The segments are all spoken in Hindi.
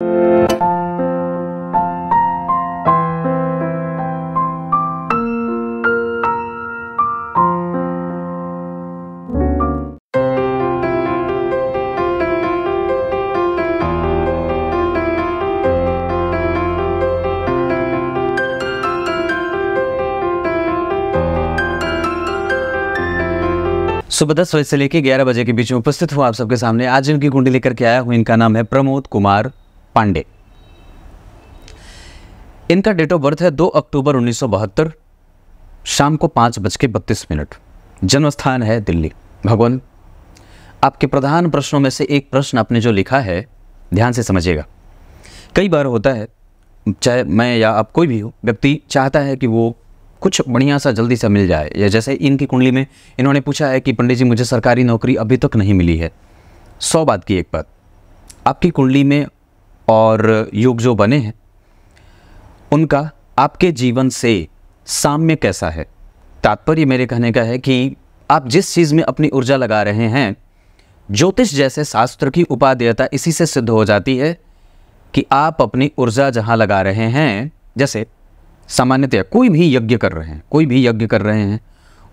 सुबह दस बजे से लेकर ग्यारह बजे के बीच में उपस्थित हुआ आप सबके सामने आज इनकी कुंडली लेकर के आया हूँ इनका नाम है प्रमोद कुमार पांडे इनका डेट ऑफ बर्थ है 2 अक्टूबर उन्नीस शाम को पाँच बज के बत्तीस मिनट जन्म स्थान है दिल्ली भगवान आपके प्रधान प्रश्नों में से एक प्रश्न आपने जो लिखा है ध्यान से समझिएगा कई बार होता है चाहे मैं या आप कोई भी हो व्यक्ति चाहता है कि वो कुछ बढ़िया सा जल्दी सा मिल जाए या जैसे इनकी कुंडली में इन्होंने पूछा है कि पंडित जी मुझे सरकारी नौकरी अभी तक नहीं मिली है सौ बात की एक बात आपकी कुंडली में और योग जो बने हैं उनका आपके जीवन से साम्य कैसा है तात्पर्य मेरे कहने का है कि आप जिस चीज़ में अपनी ऊर्जा लगा रहे हैं ज्योतिष जैसे शास्त्र की उपादेयता इसी से सिद्ध हो जाती है कि आप अपनी ऊर्जा जहाँ लगा रहे हैं जैसे सामान्यतया कोई भी यज्ञ कर रहे हैं कोई भी यज्ञ कर रहे हैं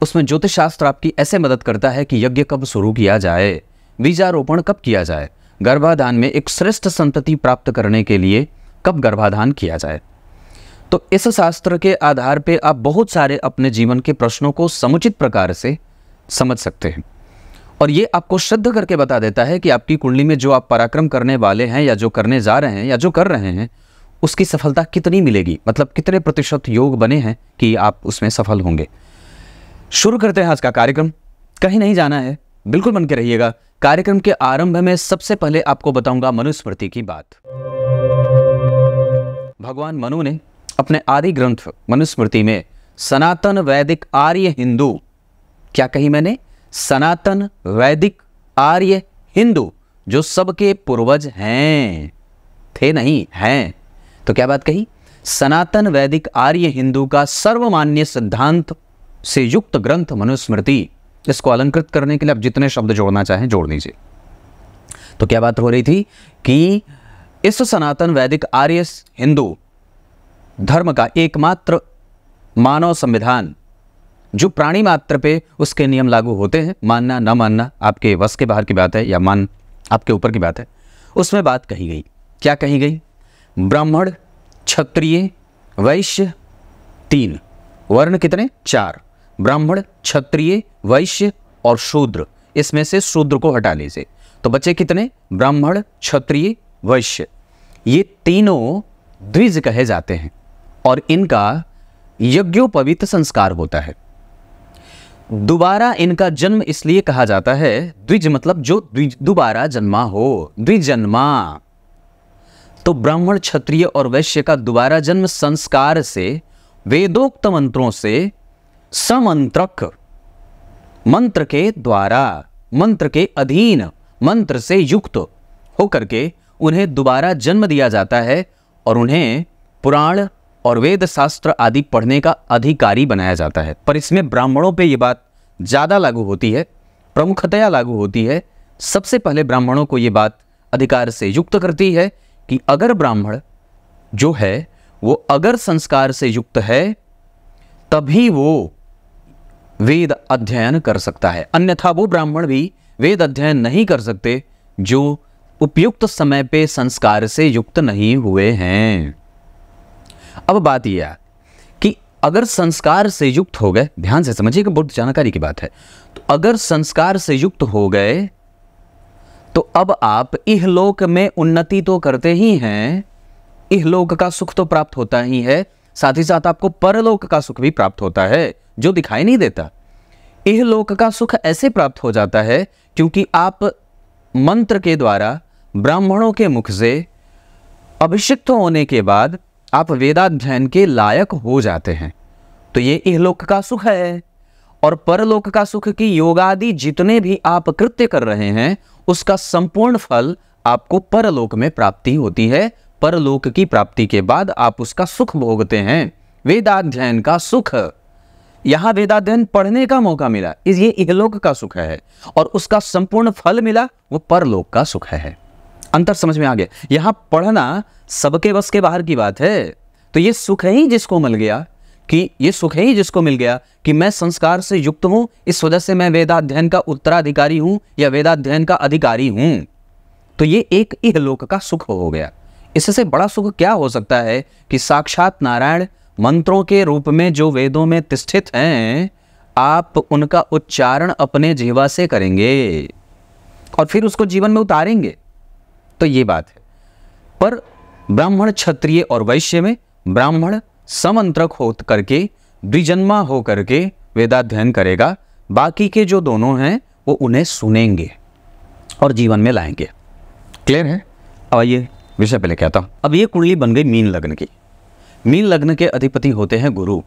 उसमें ज्योतिष शास्त्र आपकी ऐसे मदद करता है कि यज्ञ कब शुरू किया जाए बीजारोपण कब किया जाए गर्भाधान में एक श्रेष्ठ संतति प्राप्त करने के लिए कब गर्भाधान किया जाए तो इस शास्त्र के आधार पर आप बहुत सारे अपने जीवन के प्रश्नों को समुचित प्रकार से समझ सकते हैं और ये आपको श्रद्ध करके बता देता है कि आपकी कुंडली में जो आप पराक्रम करने वाले हैं या जो करने जा रहे हैं या जो कर रहे हैं उसकी सफलता कितनी मिलेगी मतलब कितने प्रतिशत योग बने हैं कि आप उसमें सफल होंगे शुरू करते हैं आज का कार्यक्रम कहीं नहीं जाना है बिल्कुल बन के रहिएगा कार्यक्रम के आरंभ में सबसे पहले आपको बताऊंगा मनुस्मृति की बात भगवान मनु ने अपने आदि ग्रंथ मनुस्मृति में सनातन वैदिक आर्य हिंदू क्या कही मैंने सनातन वैदिक आर्य हिंदू जो सबके पूर्वज हैं थे नहीं हैं तो क्या बात कही सनातन वैदिक आर्य हिंदू का सर्वमान्य सिद्धांत से युक्त ग्रंथ मनुस्मृति इसको अलंकृत करने के लिए आप जितने शब्द जोड़ना चाहें जोड़ लीजिए तो क्या बात हो रही थी कि इस सनातन वैदिक आर्य हिंदू धर्म का एकमात्र मानव संविधान जो प्राणी मात्र पे उसके नियम लागू होते हैं मानना न मानना आपके वस के बाहर की बात है या मान आपके ऊपर की बात है उसमें बात कही गई क्या कही गई ब्राह्मण क्षत्रिय वैश्य तीन वर्ण कितने चार ब्राह्मण क्षत्रिय वैश्य और शूद्र इसमें से शूद्र को हटाने से तो बचे कितने ब्राह्मण क्षत्रिय वैश्य ये तीनों द्विज कहे जाते हैं और इनका यज्ञोपवीत संस्कार होता है दोबारा इनका जन्म इसलिए कहा जाता है द्विज मतलब जो द्विज दोबारा जन्मा हो द्विजन्मा तो ब्राह्मण क्षत्रिय और वैश्य का दोबारा जन्म संस्कार से वेदोक्त मंत्रों से समंत्रक मंत्र के द्वारा मंत्र के अधीन मंत्र से युक्त होकर के उन्हें दोबारा जन्म दिया जाता है और उन्हें पुराण और वेद शास्त्र आदि पढ़ने का अधिकारी बनाया जाता है पर इसमें ब्राह्मणों पे ये बात ज़्यादा लागू होती है प्रमुखतया लागू होती है सबसे पहले ब्राह्मणों को ये बात अधिकार से युक्त करती है कि अगर ब्राह्मण जो है वो अगर संस्कार से युक्त है तभी वो वेद अध्ययन कर सकता है अन्यथा वो ब्राह्मण भी वेद अध्ययन नहीं कर सकते जो उपयुक्त समय पे संस्कार से युक्त नहीं हुए हैं अब बात यह कि अगर संस्कार से युक्त हो गए ध्यान से समझिए कि बहुत जानकारी की बात है तो अगर संस्कार से युक्त हो गए तो अब आप इहलोक में उन्नति तो करते ही हैं इहलोक का सुख तो प्राप्त होता ही है साथ ही साथ आपको परलोक का सुख भी प्राप्त होता है जो दिखाई नहीं देता यह लोक का सुख ऐसे प्राप्त हो जाता है क्योंकि आप मंत्र के द्वारा ब्राह्मणों के मुख से अभिषिक्त होने के बाद आप वेदाध्ययन के लायक हो जाते हैं तो ये इहलोक का सुख है और परलोक का सुख की योगादि जितने भी आप कृत्य कर रहे हैं उसका संपूर्ण फल आपको परलोक में प्राप्ति होती है परलोक की प्राप्ति के बाद आप उसका सुख भोगते हैं वेदाध्ययन का सुख यहां वेदाध्ययन पढ़ने का मौका मिला इस ये इहलोक का सुख है और उसका संपूर्ण फल मिला वो परलोक का सुख है अंतर समझ में आ गया यहां पढ़ना सबके बस के बाहर की बात है तो ये सुख ही जिसको मिल गया कि ये सुख ही जिसको मिल गया कि मैं संस्कार से युक्त हूं इस वजह से मैं वेदाध्ययन का उत्तराधिकारी हूं या वेदाध्ययन का अधिकारी हूं तो ये एक इहलोक का सुख हो गया इससे बड़ा सुख क्या हो सकता है कि साक्षात नारायण मंत्रों के रूप में जो वेदों में तिष्ठित हैं आप उनका उच्चारण अपने जीवा से करेंगे और फिर उसको जीवन में उतारेंगे तो ये बात है पर ब्राह्मण क्षत्रिय और वैश्य में ब्राह्मण समंत्रक हो करके द्विजन्मा हो करके वेदाध्ययन करेगा बाकी के जो दोनों हैं वो उन्हें सुनेंगे और जीवन में लाएंगे क्लियर है अब आइए विषय पे लेके आता हूँ अब ये कुंडली बन गई मीन लग्न की मीन लग्न के अधिपति होते हैं गुरु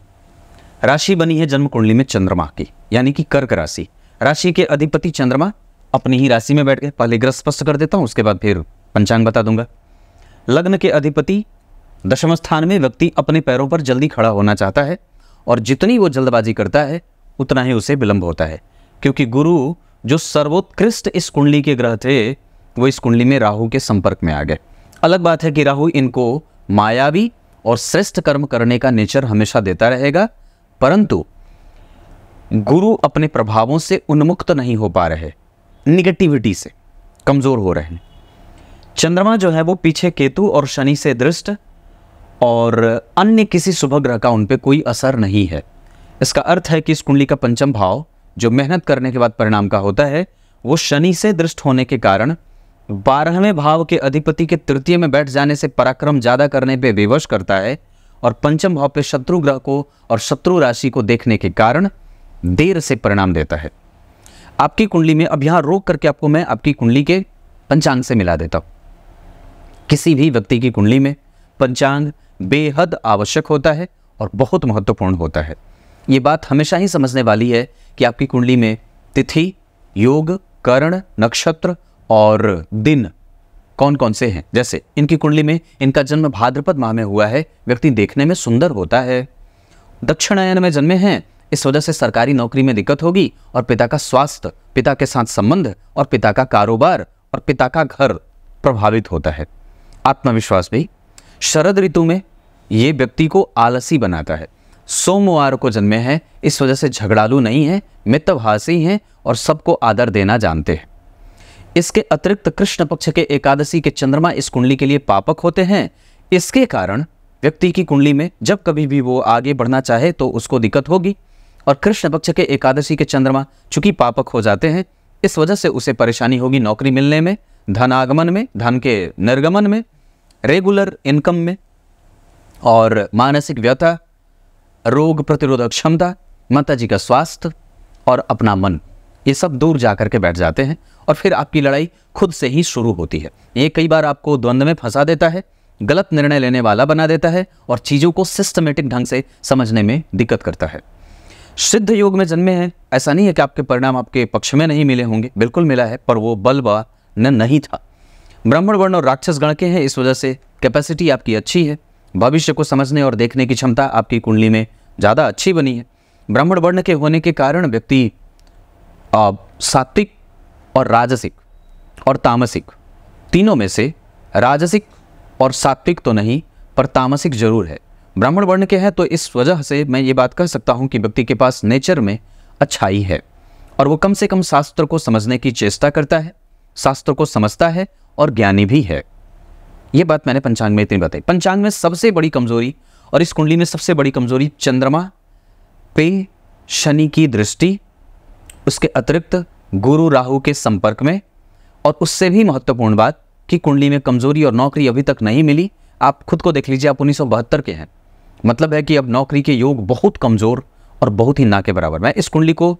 राशि बनी है जन्म कुंडली में चंद्रमा की यानी कि कर्क राशि राशि के अधिपति चंद्रमा अपनी ही राशि में बैठ गए पहले ग्रह स्पष्ट कर देता हूँ उसके बाद फिर पंचांग बता दूंगा लग्न के अधिपति दशम स्थान में व्यक्ति अपने पैरों पर जल्दी खड़ा होना चाहता है और जितनी वो जल्दबाजी करता है उतना ही उसे विलंब होता है क्योंकि गुरु जो सर्वोत्कृष्ट इस कुंडली के ग्रह थे वो इस कुंडली में राहु के संपर्क में आ गए अलग बात है कि राहु इनको मायावी और श्रेष्ठ कर्म करने का नेचर हमेशा देता रहेगा परंतु गुरु अपने प्रभावों से उन्मुक्त नहीं हो पा रहे निगेटिविटी से कमज़ोर हो रहे हैं चंद्रमा जो है वो पीछे केतु और शनि से दृष्ट और अन्य किसी शुभ ग्रह का उन पर कोई असर नहीं है इसका अर्थ है कि इस कुंडली का पंचम भाव जो मेहनत करने के बाद परिणाम का होता है वो शनि से दृष्ट होने के कारण बारहवें भाव के अधिपति के तृतीय में बैठ जाने से पराक्रम ज़्यादा करने पे विवश करता है और पंचम भाव पे शत्रु ग्रह को और शत्रु राशि को देखने के कारण देर से परिणाम देता है आपकी कुंडली में अब यहाँ रोक करके आपको मैं आपकी कुंडली के पंचांग से मिला देता हूं किसी भी व्यक्ति की कुंडली में पंचांग बेहद आवश्यक होता है और बहुत महत्वपूर्ण होता है ये बात हमेशा ही समझने वाली है कि आपकी कुंडली में तिथि योग करण नक्षत्र और दिन कौन कौन से हैं जैसे इनकी कुंडली में इनका जन्म भाद्रपद माह में हुआ है व्यक्ति देखने में सुंदर होता है दक्षिणायन में जन्मे हैं इस वजह से सरकारी नौकरी में दिक्कत होगी और पिता का स्वास्थ्य पिता के साथ संबंध और पिता का कारोबार और पिता का घर प्रभावित होता है आत्मविश्वास भी शरद ऋतु में ये व्यक्ति को आलसी बनाता है सोमवार को जन्मे हैं इस वजह से झगड़ालू नहीं है मित्रभाषी हैं और सबको आदर देना जानते हैं इसके अतिरिक्त कृष्ण पक्ष के एकादशी के चंद्रमा इस कुंडली के लिए पापक होते हैं इसके कारण व्यक्ति की कुंडली में जब कभी भी वो आगे बढ़ना चाहे तो उसको दिक्कत होगी और कृष्ण पक्ष के एकादशी के चंद्रमा चूंकि पापक हो जाते हैं इस वजह से उसे परेशानी होगी नौकरी मिलने में धन आगमन में धन के निर्गमन में रेगुलर इनकम में और मानसिक व्यथा रोग प्रतिरोधक क्षमता माता जी का स्वास्थ्य और अपना मन ये सब दूर जा कर के बैठ जाते हैं और फिर आपकी लड़ाई खुद से ही शुरू होती है ये कई बार आपको द्वंद्व में फंसा देता है गलत निर्णय लेने वाला बना देता है और चीज़ों को सिस्टमेटिक ढंग से समझने में दिक्कत करता है सिद्ध योग में जन्मे हैं ऐसा नहीं है कि आपके परिणाम आपके पक्ष में नहीं मिले होंगे बिल्कुल मिला है पर वो बल न नहीं था ब्राह्मण वर्ण और राक्षस गण के हैं इस वजह से कैपेसिटी आपकी अच्छी है भविष्य को समझने और देखने की क्षमता आपकी कुंडली में ज़्यादा अच्छी बनी है ब्राह्मण वर्ण के होने के कारण व्यक्ति सात्विक और राजसिक और तामसिक तीनों में से राजसिक और सात्विक तो नहीं पर तामसिक जरूर है ब्राह्मण वर्ण के हैं तो इस वजह से मैं ये बात कह सकता हूँ कि व्यक्ति के पास नेचर में अच्छाई है और वो कम से कम शास्त्र को समझने की चेष्टा करता है शास्त्र को समझता है और ज्ञानी भी है ये बात मैंने पंचांग में इतनी बताई पंचांग में सबसे बड़ी कमजोरी और इस कुंडली में सबसे बड़ी कमजोरी चंद्रमा पे शनि की दृष्टि उसके अतिरिक्त गुरु राहु के संपर्क में और उससे भी महत्वपूर्ण बात कि कुंडली में कमजोरी और नौकरी अभी तक नहीं मिली आप खुद को देख लीजिए आप उन्नीस के हैं मतलब है कि अब नौकरी के योग बहुत कमज़ोर और बहुत ही ना के बराबर मैं इस कुंडली को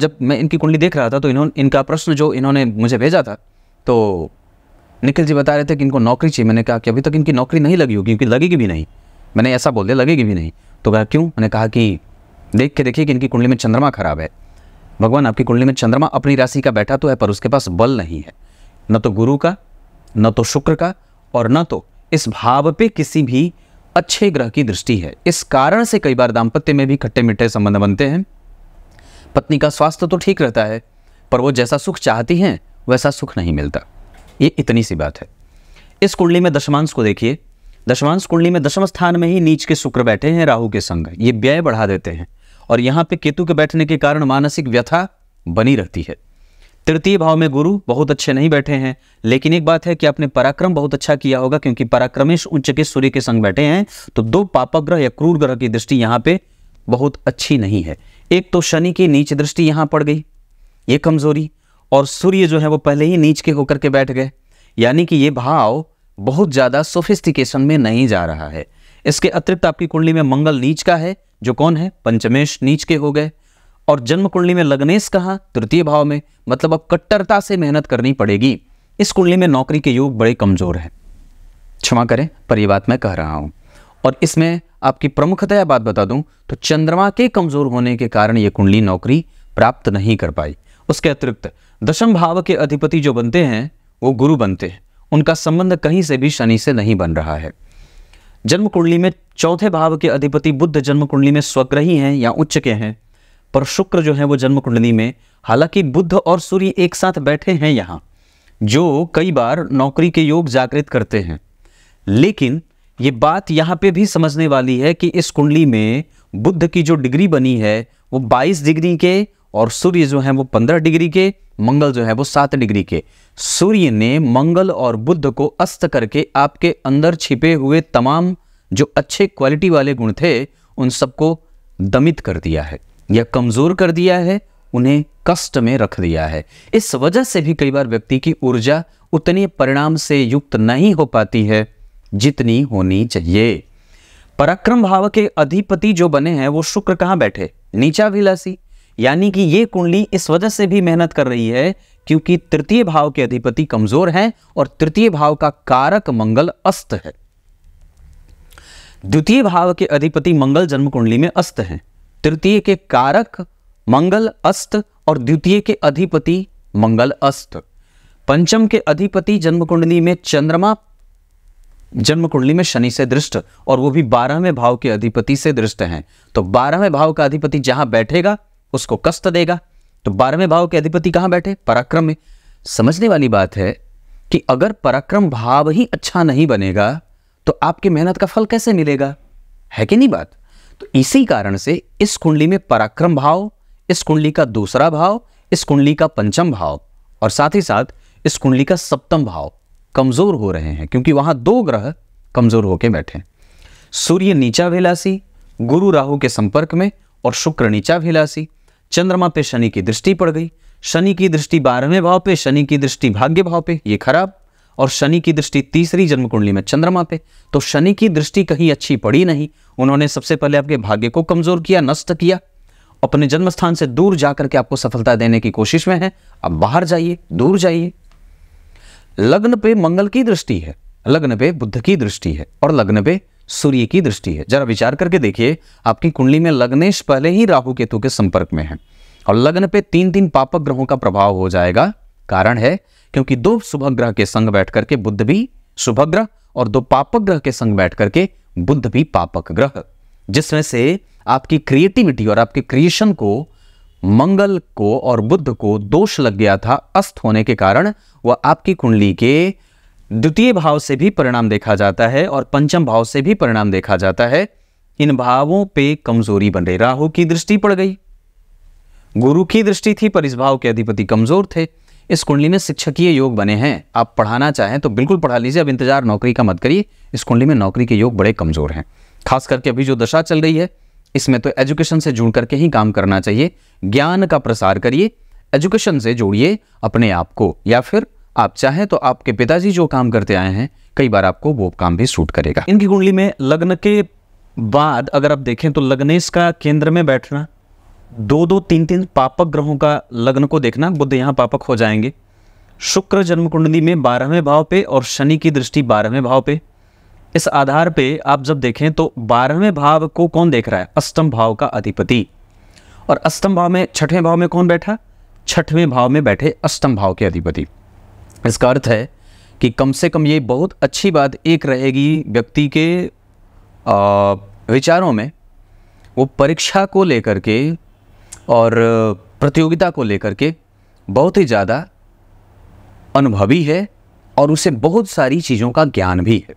जब मैं इनकी कुंडली देख रहा था तो इन्होंने इनका प्रश्न जो इन्होंने मुझे भेजा था तो निखिल जी बता रहे थे कि इनको नौकरी चाहिए मैंने कहा कि अभी तक इनकी नौकरी नहीं लगी होगी क्योंकि लगेगी भी नहीं मैंने ऐसा बोल दिया लगेगी भी नहीं तो कहा क्यों मैंने कहा कि देख के देखिए कि इनकी कुंडली में चंद्रमा खराब है भगवान आपकी कुंडली में चंद्रमा अपनी राशि का बैठा तो है पर उसके पास बल नहीं है न तो गुरु का न तो शुक्र का और न तो इस भाव पे किसी भी अच्छे ग्रह की दृष्टि है इस कारण से कई बार दाम्पत्य में भी खट्टे मिट्टे संबंध बनते हैं पत्नी का स्वास्थ्य तो ठीक रहता है पर वो जैसा सुख चाहती हैं वैसा सुख नहीं मिलता ये इतनी सी बात है इस कुंडली में दशमांश को देखिए दशमांश कुंडली में दशम स्थान में ही नीच के शुक्र बैठे हैं राहु के संग ये व्यय बढ़ा देते हैं और यहाँ पे केतु के बैठने के कारण मानसिक व्यथा बनी रहती है तृतीय भाव में गुरु बहुत अच्छे नहीं बैठे हैं लेकिन एक बात है कि आपने पराक्रम बहुत अच्छा किया होगा क्योंकि पराक्रमेश उच्च के सूर्य के संग बैठे हैं तो दो पापग्रह या क्रूर ग्रह की दृष्टि यहाँ पे बहुत अच्छी नहीं है एक तो शनि की नीच दृष्टि यहाँ पड़ गई ये कमजोरी और सूर्य जो है वो पहले ही नीच के होकर के बैठ गए यानी कि ये भाव बहुत ज़्यादा सोफिस्टिकेशन में नहीं जा रहा है इसके अतिरिक्त आपकी कुंडली में मंगल नीच का है जो कौन है पंचमेश नीच के हो गए और जन्म कुंडली में लग्नेश कहा तृतीय भाव में मतलब अब कट्टरता से मेहनत करनी पड़ेगी इस कुंडली में नौकरी के योग बड़े कमजोर है क्षमा करें पर यह बात मैं कह रहा हूं और इसमें आपकी प्रमुखतया बात बता दूं तो चंद्रमा के कमजोर होने के कारण ये कुंडली नौकरी प्राप्त नहीं कर पाई उसके अतिरिक्त दशम भाव के अधिपति जो बनते हैं वो गुरु बनते हैं उनका संबंध कहीं से भी शनि से नहीं बन रहा है जन्म कुंडली में चौथे भाव के अधिपति बुद्ध जन्म कुंडली में स्वग्रही हैं या उच्च के हैं पर शुक्र जो है वो जन्म कुंडली में हालांकि बुद्ध और सूर्य एक साथ बैठे हैं यहाँ जो कई बार नौकरी के योग जागृत करते हैं लेकिन ये बात यहाँ पे भी समझने वाली है कि इस कुंडली में बुद्ध की जो डिग्री बनी है वो 22 डिग्री के और सूर्य जो है वो 15 डिग्री के मंगल जो है वो सात डिग्री के सूर्य ने मंगल और बुद्ध को अस्त करके आपके अंदर छिपे हुए तमाम जो अच्छे क्वालिटी वाले गुण थे उन सबको दमित कर दिया है या कमज़ोर कर दिया है उन्हें कष्ट में रख दिया है इस वजह से भी कई बार व्यक्ति की ऊर्जा उतने परिणाम से युक्त नहीं हो पाती है जितनी होनी चाहिए पराक्रम भाव के अधिपति जो बने हैं वो शुक्र कहां बैठे नीचा विलासी यानी कि ये कुंडली इस वजह से भी मेहनत कर रही है क्योंकि तृतीय भाव के अधिपति कमजोर हैं और तृतीय भाव का कारक मंगल अस्त है द्वितीय भाव के अधिपति मंगल जन्म कुंडली में अस्त हैं तृतीय के कारक मंगल अस्त और द्वितीय के अधिपति मंगल अस्त पंचम के अधिपति जन्म कुंडली में चंद्रमा जन्म कुंडली में शनि से दृष्ट और वो भी बारहवें भाव के अधिपति से दृष्ट हैं तो बारहवें भाव का अधिपति जहां बैठेगा उसको कष्ट देगा तो बारहवें भाव के अधिपति कहां बैठे पराक्रम में समझने वाली बात है कि अगर पराक्रम भाव ही अच्छा नहीं बनेगा तो आपकी मेहनत का फल कैसे मिलेगा है कि नहीं बात तो इसी कारण से इस कुंडली में पराक्रम भाव इस कुंडली का दूसरा भाव इस कुंडली का पंचम भाव और साथ ही साथ इस कुंडली का सप्तम भाव कमज़ोर हो रहे हैं क्योंकि वहां दो ग्रह कमज़ोर होकर बैठे सूर्य नीचा भिलासी गुरु राहु के संपर्क में और शुक्र नीचा भिलासी चंद्रमा पे शनि की दृष्टि पड़ गई शनि की दृष्टि बारहवें भाव पे शनि की दृष्टि भाग्य भाव पे ये खराब और शनि की दृष्टि तीसरी जन्म कुंडली में चंद्रमा पे तो शनि की दृष्टि कहीं अच्छी पड़ी नहीं उन्होंने सबसे पहले आपके भाग्य को कमजोर किया नष्ट किया अपने जन्म स्थान से दूर जाकर के आपको सफलता देने की कोशिश में है आप बाहर जाइए दूर जाइए लग्न पे मंगल की दृष्टि है लग्न पे बुद्ध की दृष्टि है और लग्न पे सूर्य की दृष्टि है जरा विचार करके देखिए आपकी कुंडली में लग्नेश पहले ही राहु केतु के संपर्क में है और लग्न पे तीन तीन पापक ग्रहों का प्रभाव हो जाएगा कारण है क्योंकि दो शुभ ग्रह के संग बैठ करके बुद्ध भी शुभ ग्रह और दो पापक ग्रह के संग बैठ करके बुद्ध भी पापक ग्रह जिसमें से आपकी क्रिएटिविटी और आपके क्रिएशन को मंगल को और बुद्ध को दोष लग गया था अस्त होने के कारण वह आपकी कुंडली के द्वितीय भाव से भी परिणाम देखा जाता है और पंचम भाव से भी परिणाम देखा जाता है इन भावों पे कमजोरी बन रही राहु की दृष्टि पड़ गई गुरु की दृष्टि थी पर इस भाव के अधिपति कमजोर थे इस कुंडली में शिक्षकीय योग बने हैं आप पढ़ाना चाहें तो बिल्कुल पढ़ा लीजिए अब इंतजार नौकरी का मत करिए इस कुंडली में नौकरी के योग बड़े कमजोर हैं खास करके अभी जो दशा चल रही है इसमें तो एजुकेशन से जुड़ करके ही काम करना चाहिए ज्ञान का प्रसार करिए एजुकेशन से जोड़िए अपने आप को या फिर आप चाहें तो आपके पिताजी जो काम करते आए हैं कई बार आपको वो काम भी सूट करेगा इनकी कुंडली में लग्न के बाद अगर आप देखें तो लग्नेश का केंद्र में बैठना दो दो तीन तीन पापक ग्रहों का लग्न को देखना बुद्ध यहाँ पापक हो जाएंगे शुक्र जन्म कुंडली में बारहवें भाव पे और शनि की दृष्टि बारहवें भाव पे इस आधार पे आप जब देखें तो बारहवें भाव को कौन देख रहा है अष्टम भाव का अधिपति और अष्टम भाव में छठवें भाव में कौन बैठा छठवें भाव में बैठे अष्टम भाव के अधिपति इसका अर्थ है कि कम से कम ये बहुत अच्छी बात एक रहेगी व्यक्ति के आ, विचारों में वो परीक्षा को लेकर के और प्रतियोगिता को लेकर के बहुत ही ज़्यादा अनुभवी है और उसे बहुत सारी चीज़ों का ज्ञान भी है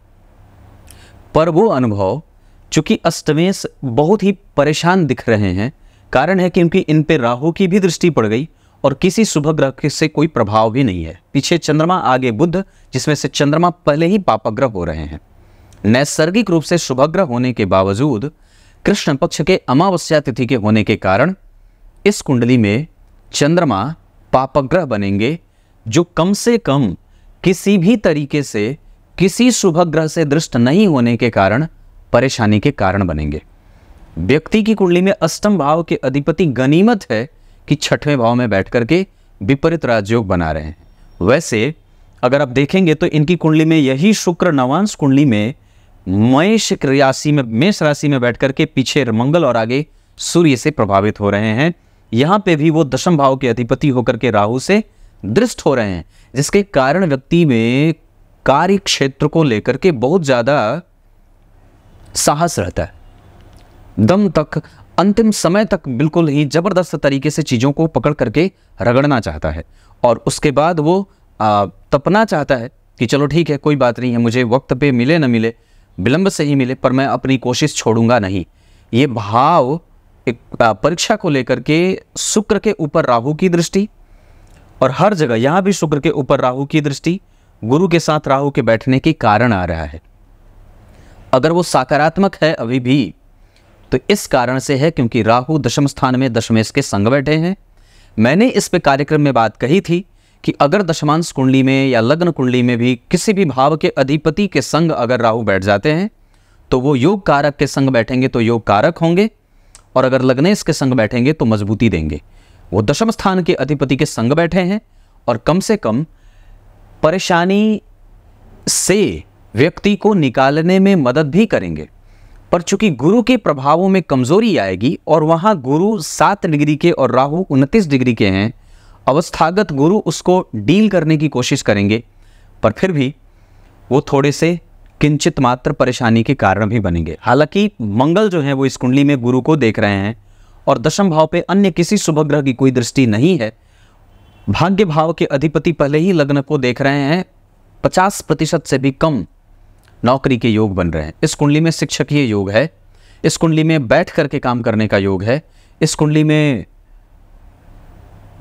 पर वो अनुभव चूँकि अष्टमेश बहुत ही परेशान दिख रहे हैं कारण है कि उनकी इन पर राहु की भी दृष्टि पड़ गई और किसी शुभ ग्रह से कोई प्रभाव भी नहीं है पीछे चंद्रमा आगे बुद्ध जिसमें से चंद्रमा पहले ही पापग्रह हो रहे हैं नैसर्गिक रूप से शुभग्रह होने के बावजूद कृष्ण पक्ष के अमावस्या तिथि के होने के कारण इस कुंडली में चंद्रमा पापग्रह बनेंगे जो कम से कम किसी भी तरीके से किसी शुभ ग्रह से दृष्ट नहीं होने के कारण परेशानी के कारण बनेंगे व्यक्ति की कुंडली में अष्टम भाव के अधिपति गनीमत है कि छठवें भाव में बैठ करके विपरीत राजयोग बना रहे हैं वैसे अगर आप देखेंगे तो इनकी कुंडली में यही शुक्र नवांश कुंडली में मेष राशि में मेष राशि में बैठ करके पीछे मंगल और आगे सूर्य से प्रभावित हो रहे हैं यहाँ पे भी वो दशम भाव के अधिपति होकर के राहु से दृष्ट हो रहे हैं जिसके कारण व्यक्ति में कार्य क्षेत्र को लेकर के बहुत ज़्यादा साहस रहता है दम तक अंतिम समय तक बिल्कुल ही ज़बरदस्त तरीके से चीज़ों को पकड़ करके रगड़ना चाहता है और उसके बाद वो आ, तपना चाहता है कि चलो ठीक है कोई बात नहीं है मुझे वक्त पे मिले ना मिले विलंब से ही मिले पर मैं अपनी कोशिश छोड़ूंगा नहीं ये भाव एक परीक्षा को लेकर के शुक्र के ऊपर राहु की दृष्टि और हर जगह यहाँ भी शुक्र के ऊपर राहु की दृष्टि गुरु के साथ राहु के बैठने के कारण आ रहा है अगर वो सकारात्मक है अभी भी तो इस कारण से है क्योंकि राहु दशम स्थान में दशमेश के संग बैठे हैं मैंने इस पे कार्यक्रम में बात कही थी कि अगर दशमांश कुंडली में या लग्न कुंडली में भी किसी भी भाव के अधिपति के संग अगर राहु बैठ जाते हैं तो वो योग कारक के संग बैठेंगे तो योग कारक होंगे और अगर लग्नेश के संग बैठेंगे तो मजबूती देंगे वो दशम स्थान के अधिपति के संग बैठे हैं और कम से कम परेशानी से व्यक्ति को निकालने में मदद भी करेंगे पर चूंकि गुरु के प्रभावों में कमजोरी आएगी और वहाँ गुरु सात डिग्री के और राहु उनतीस डिग्री के हैं अवस्थागत गुरु उसको डील करने की कोशिश करेंगे पर फिर भी वो थोड़े से किंचित मात्र परेशानी के कारण भी बनेंगे हालांकि मंगल जो है वो इस कुंडली में गुरु को देख रहे हैं और दशम भाव पे अन्य किसी शुभ ग्रह की कोई दृष्टि नहीं है भाग्य भाव के अधिपति पहले ही लग्न को देख रहे हैं पचास प्रतिशत से भी कम नौकरी के योग बन रहे हैं इस कुंडली में शिक्षकीय योग है इस कुंडली में बैठ करके काम करने का योग है इस कुंडली में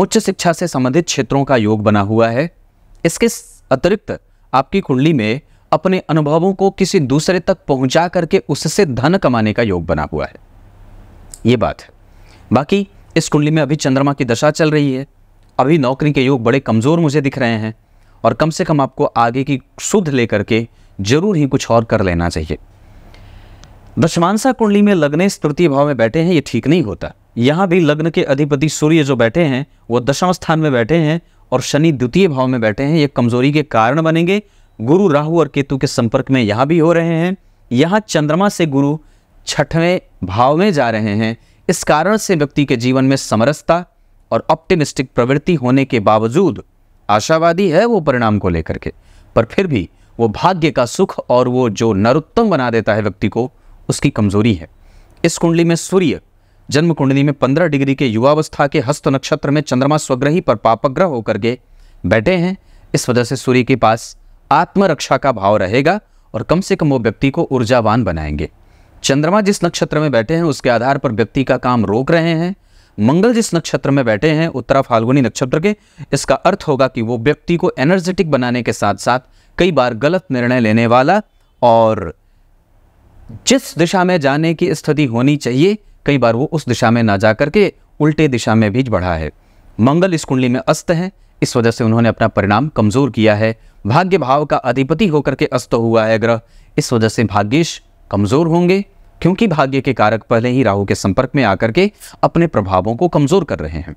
उच्च शिक्षा से संबंधित क्षेत्रों का योग बना हुआ है इसके अतिरिक्त आपकी कुंडली में अपने अनुभवों को किसी दूसरे तक पहुंचा करके उससे धन कमाने का योग बना हुआ है ये बात है बाकी इस कुंडली में अभी चंद्रमा की दशा चल रही है अभी नौकरी के योग बड़े कमज़ोर मुझे दिख रहे हैं और कम से कम आपको आगे की शुद्ध लेकर के जरूर ही कुछ और कर लेना चाहिए दशमांसा कुंडली में लग्ने तृतीय भाव में बैठे हैं ये ठीक नहीं होता यहाँ भी लग्न के अधिपति सूर्य जो बैठे हैं वो दशम स्थान में बैठे हैं और शनि द्वितीय भाव में बैठे हैं ये कमजोरी के कारण बनेंगे गुरु राहु और केतु के संपर्क में यहाँ भी हो रहे हैं यहाँ चंद्रमा से गुरु छठवें भाव में जा रहे हैं इस कारण से व्यक्ति के जीवन में समरसता और ऑप्टिमिस्टिक प्रवृत्ति होने के बावजूद आशावादी है वो परिणाम को लेकर के पर फिर भी वो भाग्य का सुख और वो जो नरोत्तम बना देता है व्यक्ति को उसकी कमजोरी है इस कुंडली में सूर्य जन्म कुंडली में पंद्रह डिग्री के युवावस्था के हस्त नक्षत्र में चंद्रमा स्वग्रही पर पापग्रह होकर के बैठे हैं इस वजह से सूर्य के पास आत्मरक्षा का भाव रहेगा और कम से कम वो व्यक्ति को ऊर्जावान बनाएंगे चंद्रमा जिस नक्षत्र में बैठे हैं उसके आधार पर व्यक्ति का काम रोक रहे हैं मंगल जिस नक्षत्र में बैठे हैं उत्तरा फाल्गुनी नक्षत्र के इसका अर्थ होगा कि वो व्यक्ति को एनर्जेटिक बनाने के साथ साथ कई बार गलत निर्णय लेने वाला और जिस दिशा में जाने की स्थिति होनी चाहिए कई बार वो उस दिशा में ना जा करके उल्टे दिशा में भी बढ़ा है मंगल इस कुंडली में अस्त है इस वजह से उन्होंने अपना परिणाम कमज़ोर किया है भाग्य भाव का अधिपति होकर के अस्त हुआ है ग्रह इस वजह से भाग्यश कमज़ोर होंगे क्योंकि भाग्य के कारक पहले ही राहु के संपर्क में आकर के अपने प्रभावों को कमज़ोर कर रहे हैं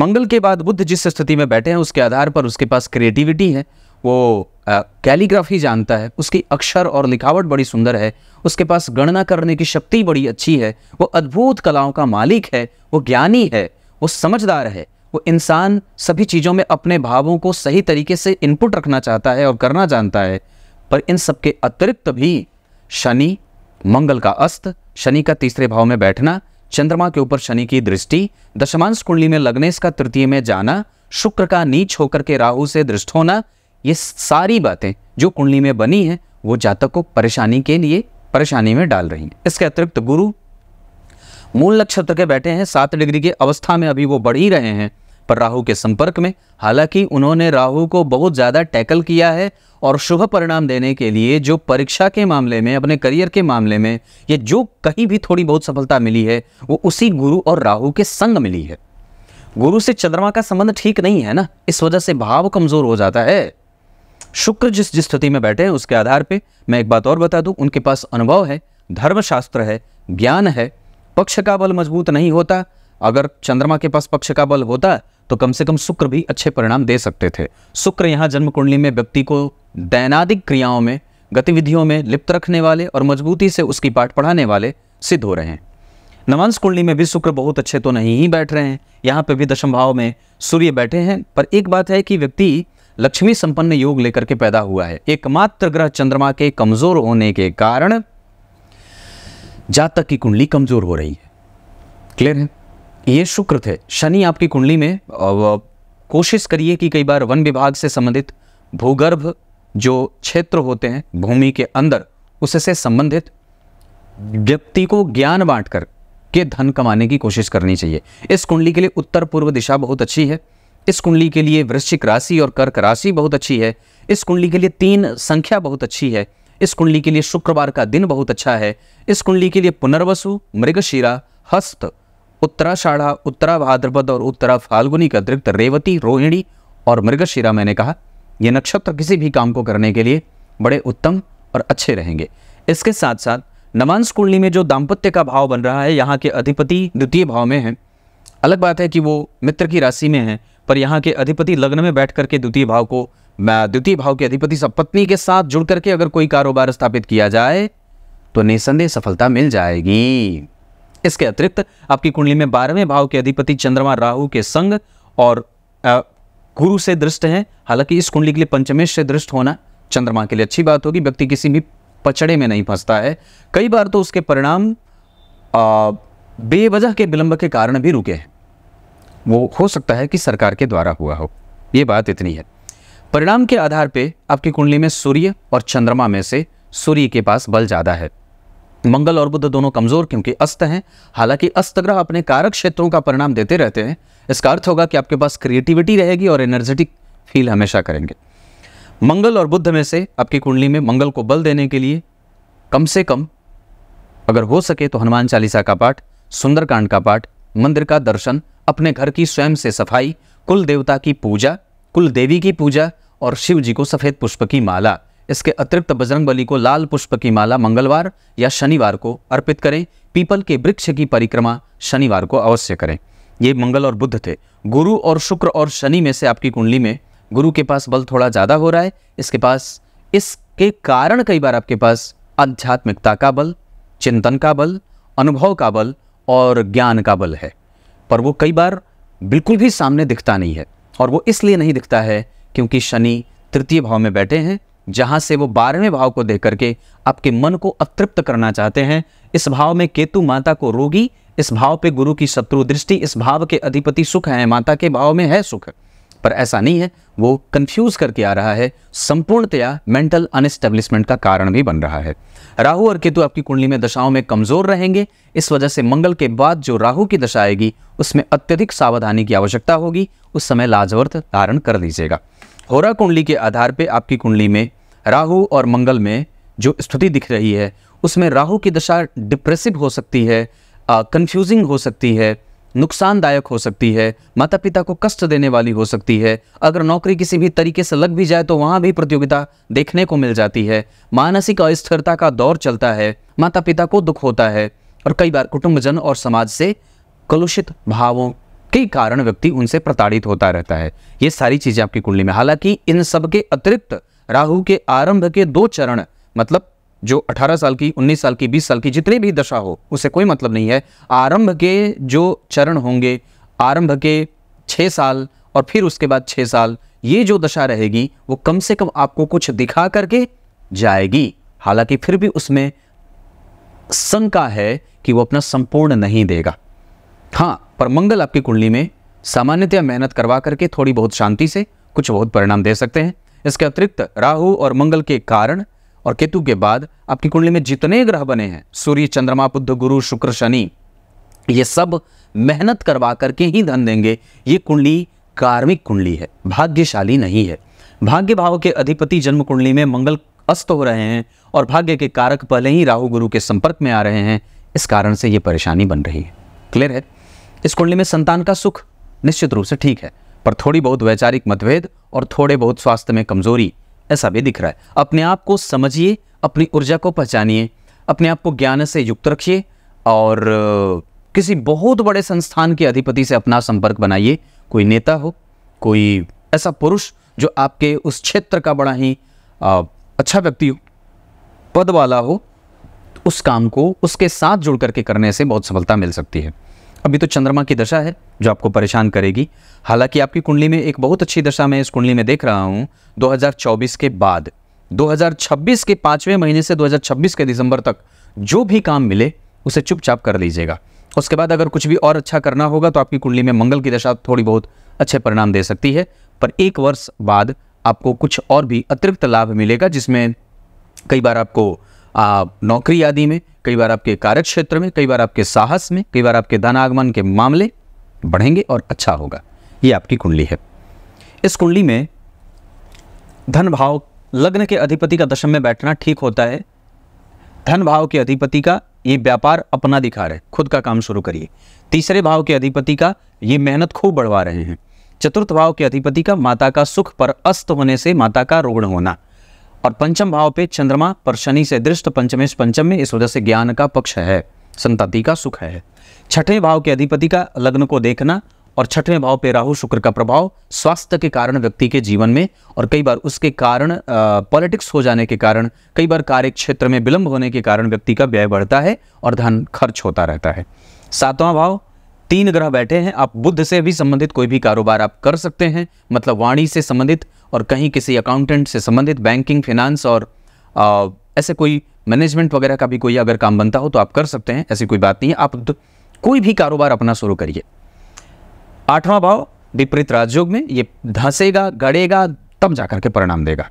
मंगल के बाद बुद्ध जिस स्थिति में बैठे हैं उसके आधार पर उसके पास क्रिएटिविटी है वो कैलीग्राफी जानता है उसकी अक्षर और लिखावट बड़ी सुंदर है उसके पास गणना करने की शक्ति बड़ी अच्छी है वो अद्भुत कलाओं का मालिक है वो ज्ञानी है वो समझदार है वो इंसान सभी चीज़ों में अपने भावों को सही तरीके से इनपुट रखना चाहता है और करना जानता है पर इन सबके अतिरिक्त भी शनि मंगल का अस्त शनि का तीसरे भाव में बैठना चंद्रमा के ऊपर शनि की दृष्टि दशमांश कुंडली में लग्नेश का तृतीय में जाना शुक्र का नीच होकर के राहु से दृष्ट होना ये सारी बातें जो कुंडली में बनी है वो जातक को परेशानी के लिए परेशानी में डाल रही हैं इसके अतिरिक्त गुरु मूल नक्षत्र के बैठे हैं सात डिग्री की अवस्था में अभी वो बढ़ ही रहे हैं पर राहु के संपर्क में हालांकि उन्होंने राहु को बहुत ज़्यादा टैकल किया है और शुभ परिणाम देने के लिए जो परीक्षा के मामले में अपने करियर के मामले में ये जो कहीं भी थोड़ी बहुत सफलता मिली है वो उसी गुरु और राहु के संग मिली है गुरु से चंद्रमा का संबंध ठीक नहीं है ना इस वजह से भाव कमज़ोर हो जाता है शुक्र जिस जिस स्थिति में बैठे हैं उसके आधार पे मैं एक बात और बता दूं उनके पास अनुभव है धर्मशास्त्र है ज्ञान है पक्ष का बल मजबूत नहीं होता अगर चंद्रमा के पास पक्ष का बल होता तो कम से कम शुक्र भी अच्छे परिणाम दे सकते थे शुक्र यहाँ जन्म कुंडली में व्यक्ति को दैनादिक क्रियाओं में गतिविधियों में लिप्त रखने वाले और मजबूती से उसकी पाठ पढ़ाने वाले सिद्ध हो रहे हैं नवांश कुंडली में भी शुक्र बहुत अच्छे तो नहीं ही बैठ रहे हैं यहाँ पे भी दशम भाव में सूर्य बैठे हैं पर एक बात है कि व्यक्ति लक्ष्मी संपन्न योग लेकर के पैदा हुआ है एकमात्र ग्रह चंद्रमा के कमजोर होने के कारण जातक की कुंडली कमजोर हो रही है क्लियर है ये शुक्र थे शनि आपकी कुंडली में कोशिश करिए कि कई बार वन विभाग से संबंधित भूगर्भ जो क्षेत्र होते हैं भूमि के अंदर उससे संबंधित व्यक्ति को ज्ञान बांटकर के धन कमाने की कोशिश करनी चाहिए इस कुंडली के लिए उत्तर पूर्व दिशा बहुत अच्छी है इस कुंडली के लिए वृश्चिक राशि और कर्क राशि बहुत अच्छी है इस कुंडली के लिए तीन संख्या बहुत अच्छी है इस कुंडली के लिए शुक्रवार का दिन बहुत अच्छा है इस कुंडली के लिए पुनर्वसु मृगशिरा हस्त उत्तराषाढ़ा उत्तरा भाद्रपद और उत्तरा फाल्गुनी का अतिरिक्त रेवती रोहिणी और मृगशिरा मैंने कहा यह नक्षत्र किसी भी काम को करने के लिए बड़े उत्तम और अच्छे रहेंगे इसके साथ साथ नवांश कुंडली में जो दाम्पत्य का भाव बन रहा है यहाँ के अधिपति द्वितीय भाव में है अलग बात है कि वो मित्र की राशि में है पर यहाँ के अधिपति लग्न में बैठ करके द्वितीय भाव को द्वितीय भाव के अधिपति पत्नी के साथ जुड़ करके अगर कोई कारोबार स्थापित किया जाए तो निसंदेह सफलता मिल जाएगी इसके अतिरिक्त आपकी कुंडली में बारहवें भाव के अधिपति चंद्रमा राहु के संग और गुरु से दृष्ट हैं हालांकि इस कुंडली के लिए पंचमेश से दृष्ट होना चंद्रमा के लिए अच्छी बात होगी व्यक्ति किसी भी पचड़े में नहीं फंसता है कई बार तो उसके परिणाम बेवजह के विलंब के कारण भी रुके हैं वो हो सकता है कि सरकार के द्वारा हुआ हो ये बात इतनी है परिणाम के आधार पे आपकी कुंडली में सूर्य और चंद्रमा में से सूर्य के पास बल ज़्यादा है मंगल और बुद्ध दोनों कमजोर क्योंकि अस्त हैं हालांकि अस्त ग्रह अपने कारक क्षेत्रों का परिणाम देते रहते हैं इसका अर्थ होगा कि आपके पास क्रिएटिविटी रहेगी और एनर्जेटिक फील हमेशा करेंगे मंगल और बुद्ध में से आपकी कुंडली में मंगल को बल देने के लिए कम से कम अगर हो सके तो हनुमान चालीसा का पाठ सुंदरकांड का पाठ मंदिर का दर्शन अपने घर की स्वयं से सफाई कुल देवता की पूजा कुल देवी की पूजा और शिव जी को सफ़ेद पुष्प की माला इसके अतिरिक्त बजरंग बली को लाल पुष्प की माला मंगलवार या शनिवार को अर्पित करें पीपल के वृक्ष की परिक्रमा शनिवार को अवश्य करें ये मंगल और बुद्ध थे गुरु और शुक्र और शनि में से आपकी कुंडली में गुरु के पास बल थोड़ा ज़्यादा हो रहा है इसके पास इसके कारण कई बार आपके पास आध्यात्मिकता का बल चिंतन का बल अनुभव का बल और ज्ञान का बल है पर वो कई बार बिल्कुल भी सामने दिखता नहीं है और वो इसलिए नहीं दिखता है क्योंकि शनि तृतीय भाव में बैठे हैं जहाँ से वो बारहवें भाव को देख करके आपके मन को अतृप्त करना चाहते हैं इस भाव में केतु माता को रोगी इस भाव पे गुरु की शत्रु दृष्टि इस भाव के अधिपति सुख है माता के भाव में है सुख पर ऐसा नहीं है वो कंफ्यूज करके आ रहा है संपूर्णतया मेंटल अनस्टेब्लिशमेंट का कारण भी बन रहा है राहु और केतु आपकी कुंडली में दशाओं में कमजोर रहेंगे इस वजह से मंगल के बाद जो राहु की दशा आएगी उसमें अत्यधिक सावधानी की आवश्यकता होगी उस समय लाजवर्थ धारण कर लीजिएगा होरा कुंडली के आधार पर आपकी कुंडली में राहु और मंगल में जो स्थिति दिख रही है उसमें राहु की दशा डिप्रेसिव हो सकती है कंफ्यूजिंग हो सकती है नुकसानदायक हो सकती है माता पिता को कष्ट देने वाली हो सकती है अगर नौकरी किसी भी तरीके से लग भी जाए तो वहाँ भी प्रतियोगिता देखने को मिल जाती है मानसिक अस्थिरता का दौर चलता है माता पिता को दुख होता है और कई बार कुटुंबजन और समाज से कलुषित भावों के कारण व्यक्ति उनसे प्रताड़ित होता रहता है ये सारी चीज़ें आपकी कुंडली में हालांकि इन सबके अतिरिक्त राहु के आरंभ के दो चरण मतलब जो 18 साल की 19 साल की 20 साल की जितनी भी दशा हो उसे कोई मतलब नहीं है आरंभ के जो चरण होंगे आरंभ के छः साल और फिर उसके बाद छः साल ये जो दशा रहेगी वो कम से कम आपको कुछ दिखा करके जाएगी हालांकि फिर भी उसमें शंका है कि वो अपना संपूर्ण नहीं देगा हाँ पर मंगल आपकी कुंडली में सामान्यतया मेहनत करवा करके थोड़ी बहुत शांति से कुछ बहुत परिणाम दे सकते हैं इसके अतिरिक्त राहु और मंगल के कारण और केतु के बाद आपकी कुंडली में जितने ग्रह बने हैं सूर्य चंद्रमा बुद्ध गुरु शुक्र शनि ये सब मेहनत करवा करके ही धन देंगे ये कुंडली कार्मिक कुंडली है भाग्यशाली नहीं है भाग्य भाव के अधिपति जन्म कुंडली में मंगल अस्त हो रहे हैं और भाग्य के कारक पहले ही राहु गुरु के संपर्क में आ रहे हैं इस कारण से ये परेशानी बन रही है क्लियर है इस कुंडली में संतान का सुख निश्चित रूप से ठीक है पर थोड़ी बहुत वैचारिक मतभेद और थोड़े बहुत स्वास्थ्य में कमजोरी ऐसा भी दिख रहा है अपने आप को समझिए अपनी ऊर्जा को पहचानिए अपने आप को ज्ञान से युक्त रखिए और किसी बहुत बड़े संस्थान के अधिपति से अपना संपर्क बनाइए कोई नेता हो कोई ऐसा पुरुष जो आपके उस क्षेत्र का बड़ा ही आ, अच्छा व्यक्ति हो पद वाला हो तो उस काम को उसके साथ जुड़ करके करने से बहुत सफलता मिल सकती है अभी तो चंद्रमा की दशा है जो आपको परेशान करेगी हालांकि आपकी कुंडली में एक बहुत अच्छी दशा मैं इस कुंडली में देख रहा हूँ 2024 के बाद 2026 के पाँचवें महीने से 2026 के दिसंबर तक जो भी काम मिले उसे चुपचाप कर लीजिएगा उसके बाद अगर कुछ भी और अच्छा करना होगा तो आपकी कुंडली में मंगल की दशा थोड़ी बहुत अच्छे परिणाम दे सकती है पर एक वर्ष बाद आपको कुछ और भी अतिरिक्त लाभ मिलेगा जिसमें कई बार आपको नौकरी आदि में कई बार आपके कार्य क्षेत्र में कई बार आपके साहस में कई बार आपके धन आगमन के मामले बढ़ेंगे और अच्छा होगा ये आपकी कुंडली है इस कुंडली में धन भाव लग्न के अधिपति का दशम में बैठना ठीक होता है धन भाव के अधिपति का ये व्यापार अपना दिखा रहे खुद का काम शुरू करिए तीसरे भाव के अधिपति का ये मेहनत खूब बढ़वा रहे हैं चतुर्थ भाव के अधिपति का माता का सुख पर अस्त होने से माता का रोगण होना और पंचम भाव पे चंद्रमा पर शनि से दृष्ट पंचमेश पंचम में इस वजह से ज्ञान का पक्ष है संतति का सुख है छठे भाव के अधिपति का लग्न को देखना और छठवें भाव पे राहु शुक्र का प्रभाव स्वास्थ्य के कारण व्यक्ति के जीवन में और कई बार उसके कारण पॉलिटिक्स हो जाने के कारण कई बार कार्य क्षेत्र में विलंब होने के कारण व्यक्ति का व्यय बढ़ता है और धन खर्च होता रहता है सातवां भाव तीन ग्रह बैठे हैं आप बुद्ध से भी संबंधित कोई भी कारोबार आप कर सकते हैं मतलब वाणी से संबंधित और कहीं किसी अकाउंटेंट से संबंधित बैंकिंग फिनांस और आ, ऐसे कोई मैनेजमेंट वगैरह का भी कोई अगर काम बनता हो तो आप कर सकते हैं ऐसी कोई बात नहीं है आप तो कोई भी कारोबार अपना शुरू करिए आठवां भाव विपरीत राजयोग में ये धंसेगा गड़ेगा तब जाकर के परिणाम देगा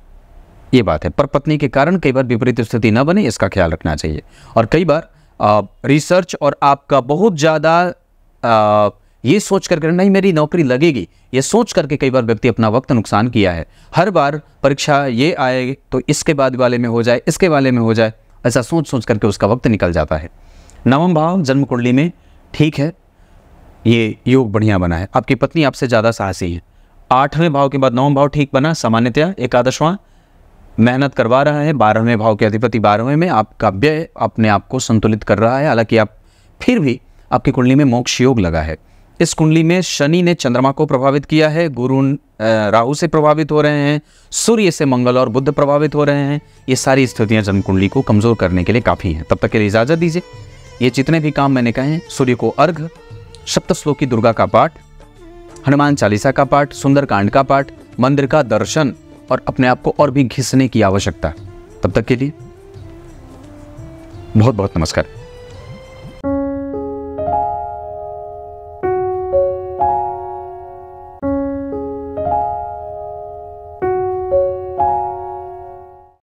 ये बात है पर पत्नी के कारण कई बार विपरीत स्थिति न बने इसका ख्याल रखना चाहिए और कई बार आ, रिसर्च और आपका बहुत ज़्यादा ये सोच करके नहीं मेरी नौकरी लगेगी ये सोच करके कई बार व्यक्ति अपना वक्त नुकसान किया है हर बार परीक्षा ये आएगी तो इसके बाद वाले में हो जाए इसके वाले में हो जाए ऐसा सोच सोच करके उसका वक्त निकल जाता है नवम भाव जन्म कुंडली में ठीक है ये योग बढ़िया बना है आपकी पत्नी आपसे ज़्यादा साहसी है आठवें भाव के बाद नवम भाव ठीक बना सामान्यतया एकादशवां मेहनत करवा रहा है बारहवें भाव के अधिपति बारहवें में आपका व्यय अपने आप को संतुलित कर रहा है हालांकि आप फिर भी आपकी कुंडली में मोक्ष योग लगा है इस कुंडली में शनि ने चंद्रमा को प्रभावित किया है गुरु राहु से प्रभावित हो रहे हैं सूर्य से मंगल और बुद्ध प्रभावित हो रहे हैं ये सारी स्थितियां जन्म कुंडली को कमज़ोर करने के लिए काफ़ी हैं तब तक के लिए इजाज़त दीजिए ये जितने भी काम मैंने कहे सूर्य को अर्घ सप्तश्लोकी दुर्गा का पाठ हनुमान चालीसा का पाठ सुंदरकांड का पाठ मंदिर का दर्शन और अपने आप को और भी घिसने की आवश्यकता तब तक के लिए बहुत बहुत नमस्कार